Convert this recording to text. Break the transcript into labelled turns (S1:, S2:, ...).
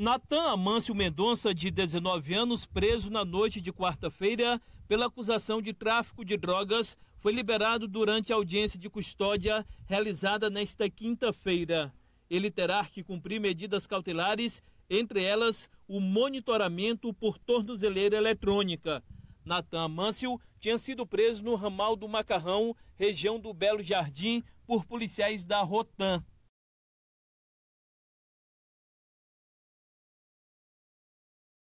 S1: Natan Amâncio Mendonça, de 19 anos, preso na noite de quarta-feira pela acusação de tráfico de drogas, foi liberado durante a audiência de custódia realizada nesta quinta-feira. Ele terá que cumprir medidas cautelares, entre elas o monitoramento por tornozeleira eletrônica. Natan Amâncio tinha sido preso no ramal do Macarrão, região do Belo Jardim, por policiais da Rotan.